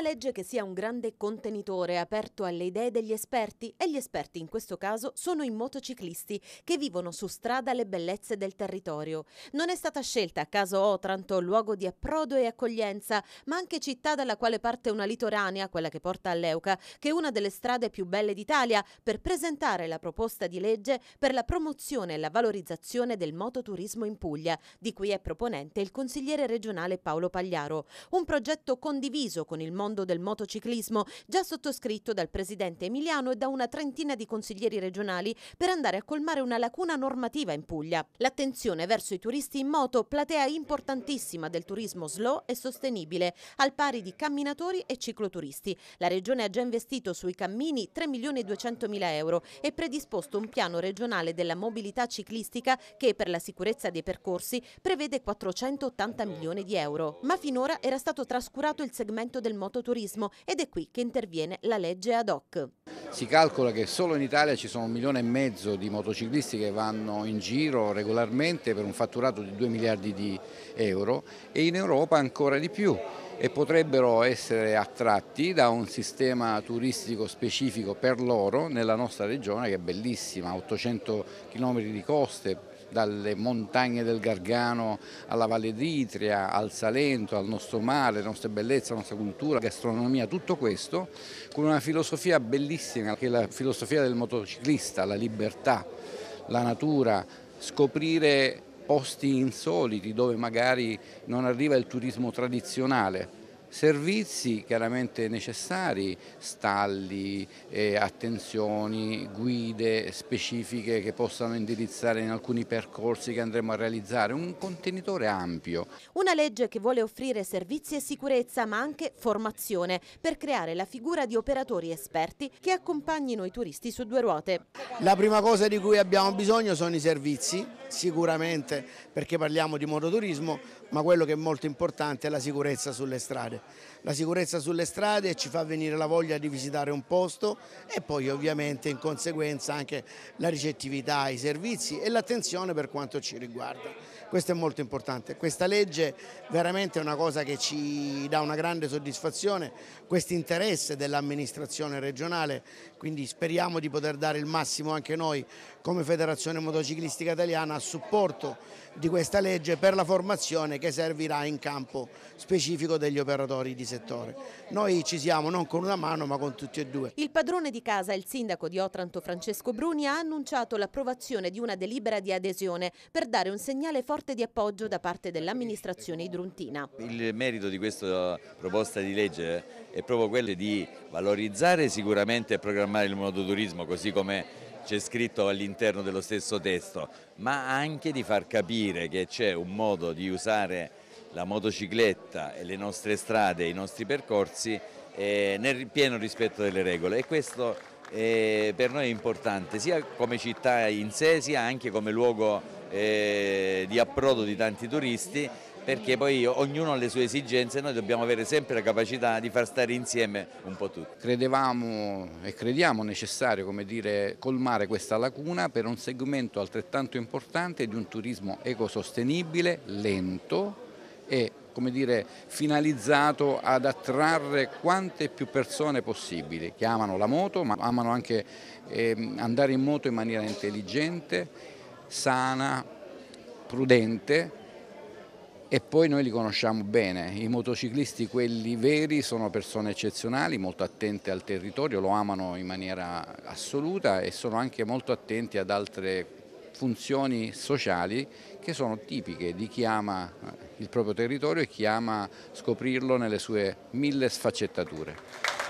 Una legge che sia un grande contenitore aperto alle idee degli esperti e gli esperti in questo caso sono i motociclisti che vivono su strada le bellezze del territorio. Non è stata scelta a caso Otranto luogo di approdo e accoglienza, ma anche città dalla quale parte una litoranea, quella che porta all'Euca, che è una delle strade più belle d'Italia, per presentare la proposta di legge per la promozione e la valorizzazione del mototurismo in Puglia, di cui è proponente il consigliere regionale Paolo Pagliaro. Un progetto condiviso con il mondo mondo del motociclismo, già sottoscritto dal presidente Emiliano e da una trentina di consiglieri regionali per andare a colmare una lacuna normativa in Puglia. L'attenzione verso i turisti in moto, platea importantissima del turismo slow e sostenibile, al pari di camminatori e cicloturisti. La regione ha già investito sui cammini 3 milioni e 200 mila euro e predisposto un piano regionale della mobilità ciclistica che per la sicurezza dei percorsi prevede 480 milioni di euro. Ma finora era stato trascurato il segmento del motociclismo mototurismo ed è qui che interviene la legge ad hoc. Si calcola che solo in Italia ci sono un milione e mezzo di motociclisti che vanno in giro regolarmente per un fatturato di 2 miliardi di euro e in Europa ancora di più e potrebbero essere attratti da un sistema turistico specifico per loro nella nostra regione che è bellissima, 800 km di coste, dalle montagne del Gargano alla Valle d'Itria, al Salento, al nostro mare, la nostre bellezze, la nostra cultura, la gastronomia, tutto questo, con una filosofia bellissima che è la filosofia del motociclista, la libertà, la natura, scoprire posti insoliti dove magari non arriva il turismo tradizionale servizi chiaramente necessari, stalli, eh, attenzioni, guide specifiche che possano indirizzare in alcuni percorsi che andremo a realizzare, un contenitore ampio. Una legge che vuole offrire servizi e sicurezza ma anche formazione per creare la figura di operatori esperti che accompagnino i turisti su due ruote. La prima cosa di cui abbiamo bisogno sono i servizi, sicuramente perché parliamo di mototurismo, ma quello che è molto importante è la sicurezza sulle strade strade. La sicurezza sulle strade ci fa venire la voglia di visitare un posto e poi ovviamente in conseguenza anche la ricettività ai servizi e l'attenzione per quanto ci riguarda. Questo è molto importante. Questa legge veramente è una cosa che ci dà una grande soddisfazione, questo interesse dell'amministrazione regionale, quindi speriamo di poter dare il massimo anche noi come Federazione Motociclistica Italiana a supporto di questa legge per la formazione che servirà in campo specifico degli operatori operatori di settore. Noi ci siamo non con una mano ma con tutti e due. Il padrone di casa, il sindaco di Otranto Francesco Bruni, ha annunciato l'approvazione di una delibera di adesione per dare un segnale forte di appoggio da parte dell'amministrazione idruntina. Il merito di questa proposta di legge è proprio quello di valorizzare sicuramente e programmare il mototurismo così come c'è scritto all'interno dello stesso testo, ma anche di far capire che c'è un modo di usare la motocicletta e le nostre strade, i nostri percorsi eh, nel pieno rispetto delle regole e questo eh, per noi è importante sia come città in sé sia anche come luogo eh, di approdo di tanti turisti perché poi ognuno ha le sue esigenze e noi dobbiamo avere sempre la capacità di far stare insieme un po' tutti. Credevamo e crediamo necessario dire, colmare questa lacuna per un segmento altrettanto importante di un turismo ecosostenibile, lento, è come dire, finalizzato ad attrarre quante più persone possibili che amano la moto ma amano anche eh, andare in moto in maniera intelligente, sana, prudente e poi noi li conosciamo bene, i motociclisti quelli veri sono persone eccezionali, molto attente al territorio, lo amano in maniera assoluta e sono anche molto attenti ad altre funzioni sociali che sono tipiche di chi ama il proprio territorio e chi ama scoprirlo nelle sue mille sfaccettature.